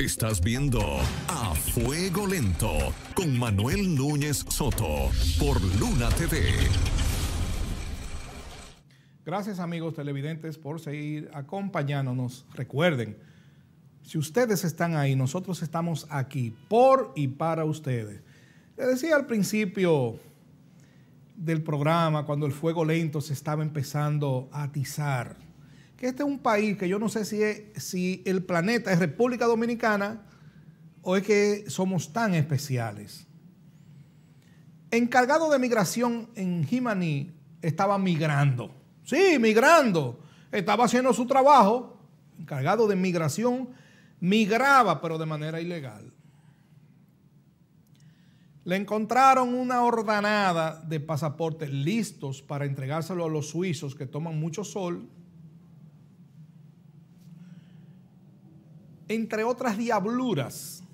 Estás viendo A Fuego Lento con Manuel Núñez Soto por Luna TV. Gracias amigos televidentes por seguir acompañándonos. Recuerden, si ustedes están ahí, nosotros estamos aquí por y para ustedes. Les decía al principio del programa, cuando el fuego lento se estaba empezando a atizar, que este es un país que yo no sé si, es, si el planeta es República Dominicana o es que somos tan especiales. Encargado de migración en Jimaní estaba migrando. Sí, migrando. Estaba haciendo su trabajo. Encargado de migración migraba, pero de manera ilegal. Le encontraron una ordenada de pasaportes listos para entregárselo a los suizos que toman mucho sol entre otras diabluras.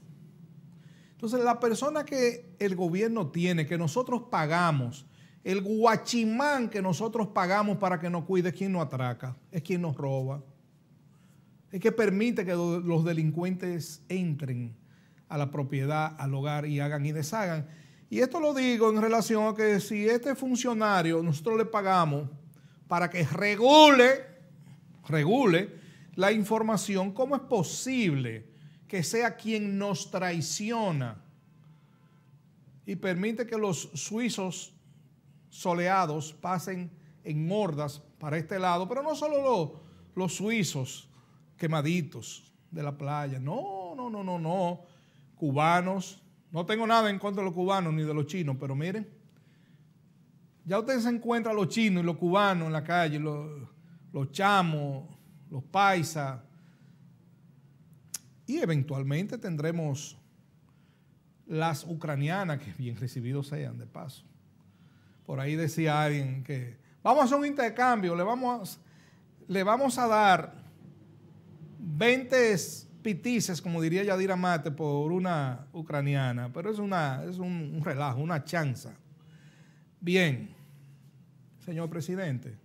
Entonces, la persona que el gobierno tiene, que nosotros pagamos, el guachimán que nosotros pagamos para que nos cuide, es quien nos atraca, es quien nos roba, es que permite que los delincuentes entren a la propiedad, al hogar y hagan y deshagan. Y esto lo digo en relación a que si este funcionario nosotros le pagamos para que regule, regule la información, ¿cómo es posible que sea quien nos traiciona y permite que los suizos soleados pasen en mordas para este lado? Pero no solo los, los suizos quemaditos de la playa, no, no, no, no, no, cubanos, no tengo nada en contra de los cubanos ni de los chinos, pero miren, ya usted se encuentra los chinos y los cubanos en la calle, los, los chamos, los paisas, y eventualmente tendremos las ucranianas, que bien recibidos sean de paso. Por ahí decía alguien que vamos a hacer un intercambio, le vamos, le vamos a dar 20 pitices, como diría Yadira Mate, por una ucraniana, pero es, una, es un relajo, una chanza. Bien, señor presidente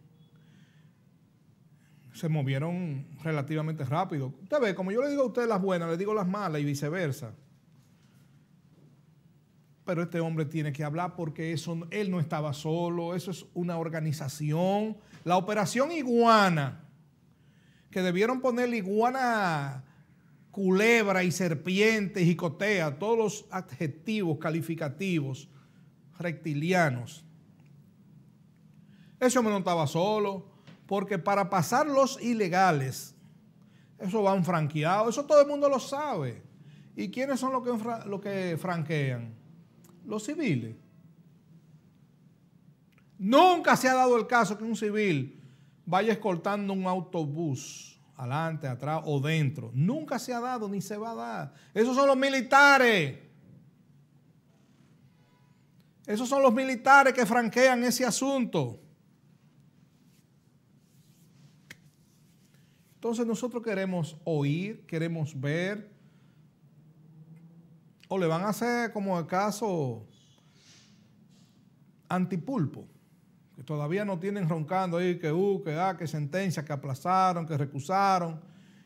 se movieron relativamente rápido. Usted ve, como yo le digo a usted las buenas, le digo las malas y viceversa. Pero este hombre tiene que hablar porque eso, él no estaba solo, eso es una organización. La operación iguana, que debieron ponerle iguana, culebra y serpiente, jicotea, todos los adjetivos calificativos reptilianos. Ese hombre no estaba solo porque para pasar los ilegales, eso van franqueados, eso todo el mundo lo sabe. ¿Y quiénes son los que, los que franquean? Los civiles. Nunca se ha dado el caso que un civil vaya escoltando un autobús adelante, atrás o dentro. Nunca se ha dado ni se va a dar. Esos son los militares. Esos son los militares que franquean ese asunto. Entonces nosotros queremos oír, queremos ver, o le van a hacer como acaso caso antipulpo, que todavía no tienen roncando ahí que uh, que a ah, que sentencia, que aplazaron, que recusaron,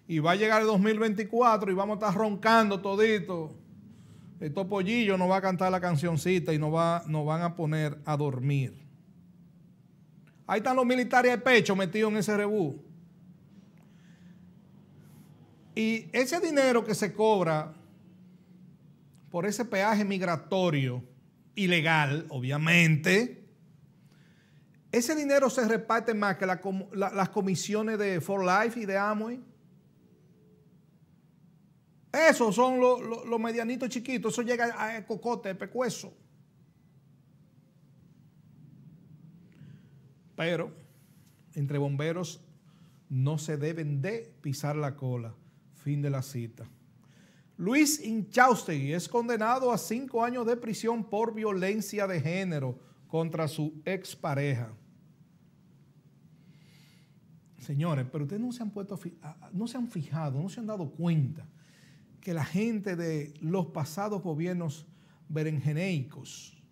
y va a llegar el 2024 y vamos a estar roncando todito. El topollillo no va a cantar la cancioncita y nos va, no van a poner a dormir. Ahí están los militares de pecho metidos en ese rebú. Y ese dinero que se cobra por ese peaje migratorio ilegal, obviamente, ese dinero se reparte más que las comisiones de For Life y de Amway. Esos son los medianitos chiquitos, eso llega a, cocote, pecueso. Pero entre bomberos no se deben de pisar la cola. Fin de la cita. Luis Inchaustegui es condenado a cinco años de prisión por violencia de género contra su expareja. Señores, pero ustedes no se han puesto, no se han fijado, no se han dado cuenta que la gente de los pasados gobiernos berenjeneicos,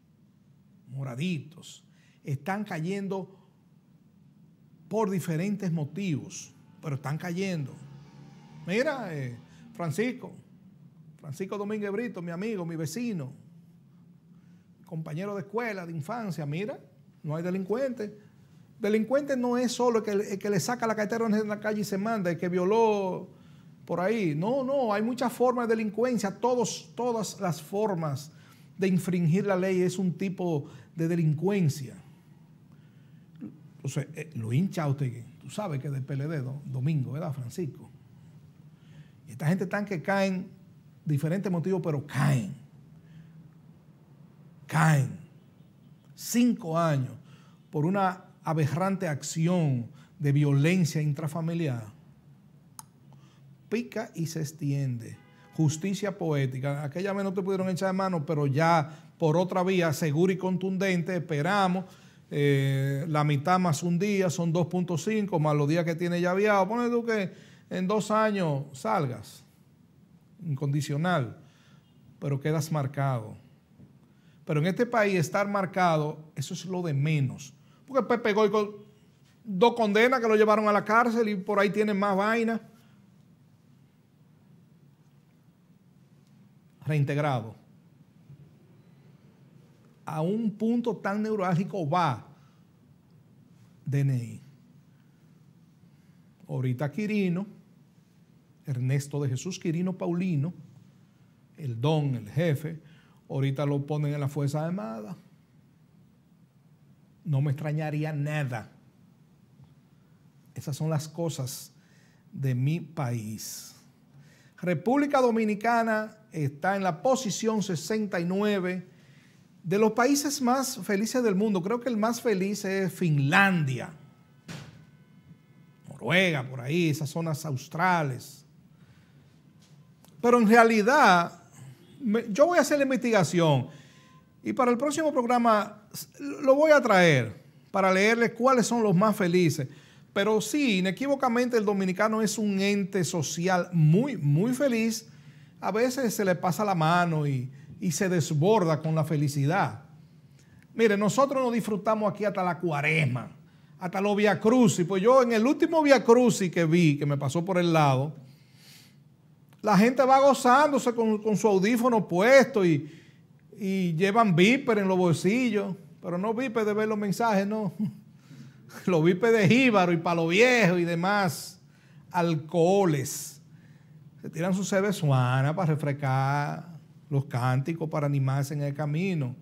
moraditos, están cayendo por diferentes motivos, pero están cayendo. Mira, eh, Francisco, Francisco Domínguez Brito, mi amigo, mi vecino, compañero de escuela, de infancia, mira, no hay delincuente Delincuente no es solo el que, le saca la cartera en la calle y se manda, el que violó por ahí. No, no, hay muchas formas de delincuencia, todos, todas las formas de infringir la ley es un tipo de delincuencia. Entonces, eh, lo hincha usted, tú sabes que es del PLD, Domingo, ¿verdad, Francisco? La gente tan que caen, diferentes motivos, pero caen. Caen. Cinco años por una aberrante acción de violencia intrafamiliar. Pica y se extiende. Justicia poética. Aquella vez no te pudieron echar de mano, pero ya por otra vía segura y contundente esperamos. Eh, la mitad más un día son 2.5, más los días que tiene ya viado, Pone tú que en dos años salgas, incondicional, pero quedas marcado. Pero en este país estar marcado, eso es lo de menos. Porque Pepe Goico, dos condenas que lo llevaron a la cárcel y por ahí tienen más vaina. Reintegrado. A un punto tan neurálgico va DNI. Ahorita Quirino, Ernesto de Jesús Quirino Paulino, el don, el jefe, ahorita lo ponen en la Fuerza Armada. No me extrañaría nada. Esas son las cosas de mi país. República Dominicana está en la posición 69 de los países más felices del mundo. Creo que el más feliz es Finlandia por ahí, esas zonas australes. Pero en realidad, yo voy a hacer la investigación y para el próximo programa lo voy a traer para leerles cuáles son los más felices. Pero sí, inequívocamente el dominicano es un ente social muy, muy feliz. A veces se le pasa la mano y, y se desborda con la felicidad. Mire, nosotros nos disfrutamos aquí hasta la cuaresma hasta los Via Crucis. Pues yo en el último Via Crucis que vi, que me pasó por el lado, la gente va gozándose con, su audífono puesto y, y llevan viper en los bolsillos, pero no viper de ver los mensajes, no. Los viper de jíbaro y palo viejo y demás alcoholes. Se tiran su suana para refrescar los cánticos, para animarse en el camino.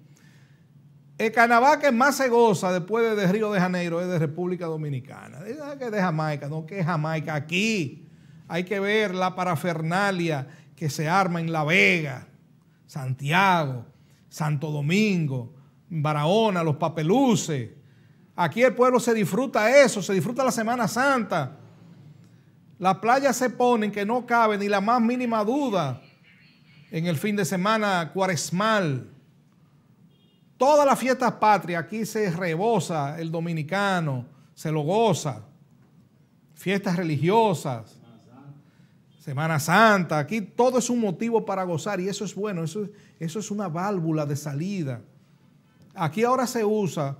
El carnaval que más se goza después de Río de Janeiro es de República Dominicana. Ah, que de Jamaica, no que Jamaica. Aquí hay que ver la parafernalia que se arma en La Vega, Santiago, Santo Domingo, Barahona, los papeluces. Aquí el pueblo se disfruta eso, se disfruta la Semana Santa. Las playas se ponen que no cabe ni la más mínima duda en el fin de semana cuaresmal. Todas las fiestas patrias aquí se rebosa el dominicano, se lo goza. Fiestas religiosas, Semana Santa, aquí todo es un motivo para gozar y eso es bueno, eso, eso es una válvula de salida. Aquí ahora se usa,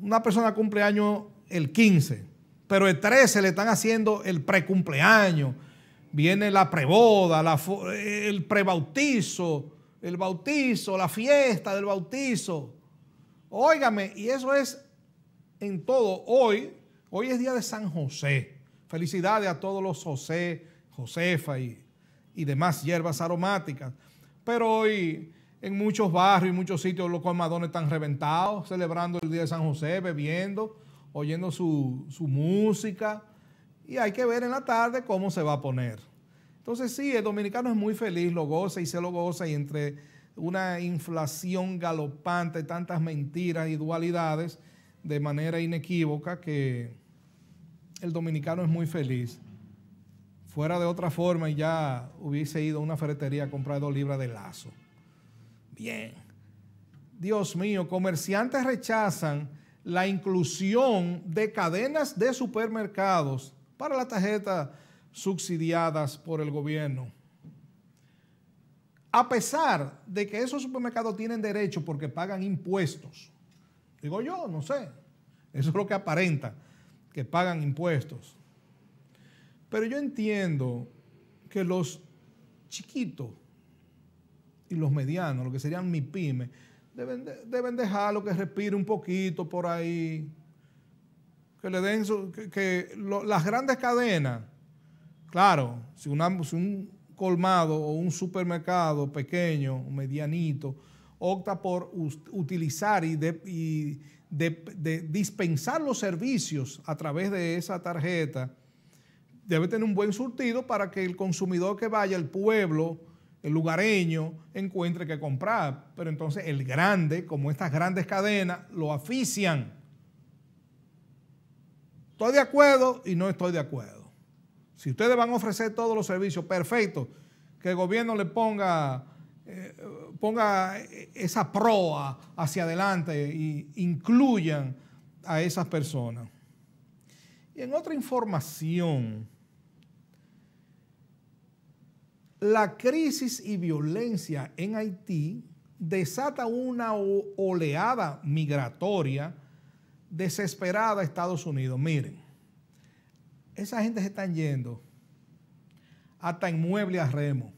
una persona cumpleaños el 15, pero el 13 le están haciendo el precumpleaños, viene la preboda, el prebautizo, el bautizo, la fiesta del bautizo. Óigame, y eso es en todo. Hoy, hoy es día de San José. Felicidades a todos los José, Josefa y, demás hierbas aromáticas. Pero hoy en muchos barrios y muchos sitios los colmadones están reventados, celebrando el Día de San José, bebiendo, oyendo su, su, música. Y hay que ver en la tarde cómo se va a poner. Entonces sí, el dominicano es muy feliz, lo goza y se lo goza y entre una inflación galopante, tantas mentiras y dualidades de manera inequívoca que el dominicano es muy feliz. Fuera de otra forma y ya hubiese ido a una ferretería a comprar dos libras de lazo. Bien. Dios mío, comerciantes rechazan la inclusión de cadenas de supermercados para las tarjetas subsidiadas por el gobierno. A pesar de que esos supermercados tienen derecho porque pagan impuestos. Digo yo, no sé. Eso es lo que aparenta, que pagan impuestos. Pero yo entiendo que los chiquitos y los medianos, lo que serían mi pyme, deben, dejarlo que respire un poquito por ahí. Que le den que, las grandes cadenas, claro, si, si un colmado o un supermercado pequeño, medianito, opta por utilizar y, de, dispensar los servicios a través de esa tarjeta, debe tener un buen surtido para que el consumidor que vaya, el pueblo, el lugareño, encuentre que comprar. Pero entonces el grande, como estas grandes cadenas, lo afician. Estoy de acuerdo y no estoy de acuerdo. Si ustedes van a ofrecer todos los servicios, perfecto, que el gobierno le ponga, eh, ponga esa proa hacia adelante e incluyan a esas personas. Y en otra información, la crisis y violencia en Haití desata una oleada migratoria desesperada a Estados Unidos. Miren, esa gente se están yendo hasta en a remo.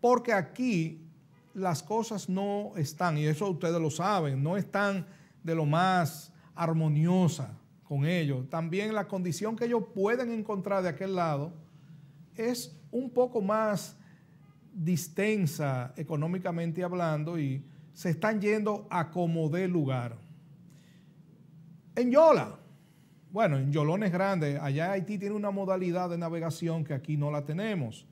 Porque aquí las cosas no están, y eso ustedes lo saben, no están de lo más armoniosa con ellos. También la condición que ellos pueden encontrar de aquel lado es un poco más distensa económicamente hablando y se están yendo a como de lugar. En Yola, bueno, en Yolones Grande, allá Haití tiene una modalidad de navegación que aquí no la tenemos.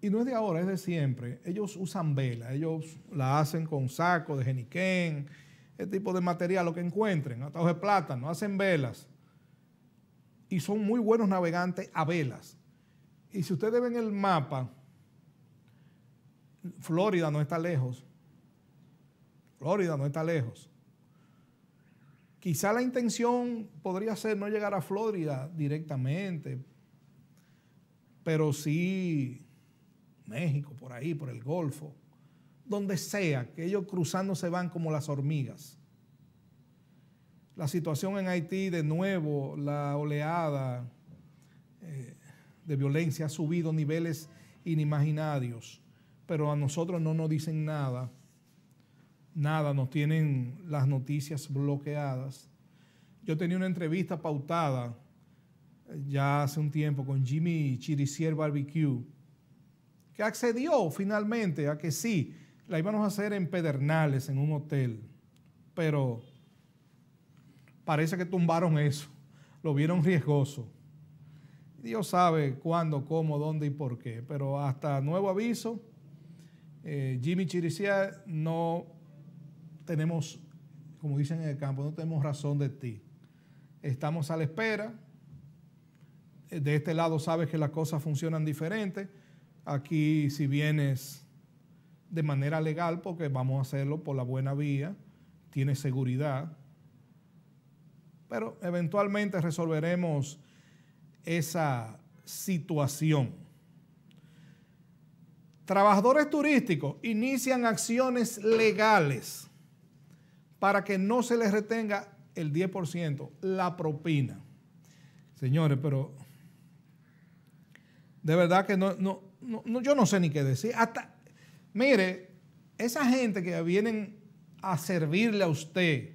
Y no es de ahora, es de siempre. Ellos usan vela, ellos la hacen con saco de geniquén, ese tipo de material, lo que encuentren, atajos de plátano, hacen velas. Y son muy buenos navegantes a velas. Y si ustedes ven el mapa, Florida no está lejos. Florida no está lejos. Quizá la intención podría ser no llegar a Florida directamente, pero sí México, por ahí, por el Golfo, donde sea, que ellos cruzando se van como las hormigas. La situación en Haití, de nuevo, la oleada eh, de violencia ha subido niveles inimaginarios, pero a nosotros no nos dicen nada nada, nos tienen las noticias bloqueadas. Yo tenía una entrevista pautada eh, ya hace un tiempo con Jimmy Chiricier Barbecue, que accedió finalmente a que sí, la íbamos a hacer en Pedernales, en un hotel, pero parece que tumbaron eso, lo vieron riesgoso. Dios sabe cuándo, cómo, dónde y por qué, pero hasta nuevo aviso, eh, Jimmy Chiricier no tenemos, como dicen en el campo, no tenemos razón de ti. Estamos a la espera. Eh, de este lado sabes que las cosas funcionan diferente. Aquí si vienes de manera legal, porque vamos a hacerlo por la buena vía, tienes seguridad. Pero eventualmente resolveremos esa situación. Trabajadores turísticos inician acciones legales para que no se les retenga el 10%, la propina. Señores, pero de verdad que no, yo no sé ni qué decir. mire, esa gente que vienen a servirle a usted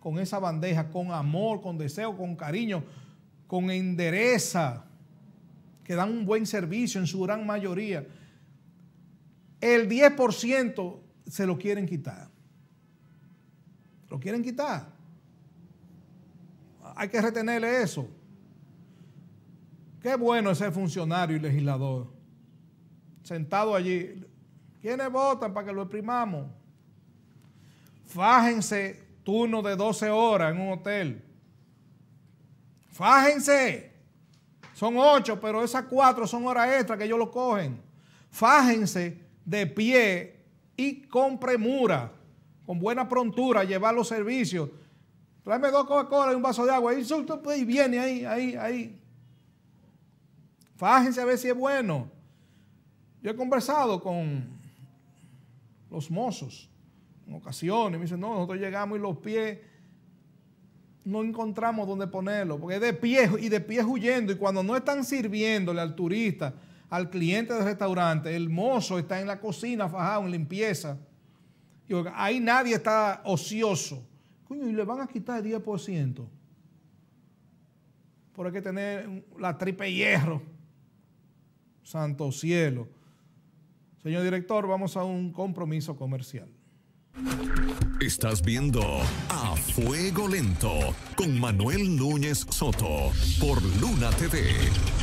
con esa bandeja, con amor, con deseo, con cariño, con endereza, que dan un buen servicio en su gran mayoría, el 10% se lo quieren quitar. Lo quieren quitar. Hay que retenerle eso. Qué bueno ese funcionario y legislador. Sentado allí. ¿Quiénes votan para que lo exprimamos? Fájense turno de 12 horas en un hotel. Fájense. Son ocho, pero esas cuatro son horas extra que ellos lo cogen. Fájense de pie y con premura con buena prontura, llevar los servicios. Tráeme dos Coca-Cola y un vaso de agua. Y, pues, y viene ahí, ahí, ahí. Fájense a ver si es bueno. Yo he conversado con los mozos en ocasiones. Me dicen, no, nosotros llegamos y los pies no encontramos dónde ponerlo. Porque es de pie y de pie huyendo. Y cuando no están sirviéndole al turista, al cliente del restaurante, el mozo está en la cocina fajado en limpieza ahí nadie está ocioso. Coño, y le van a quitar el 10%. Por hay que tener la tripe hierro. Santo cielo. Señor director, vamos a un compromiso comercial. Estás viendo A Fuego Lento con Manuel Núñez Soto por Luna TV.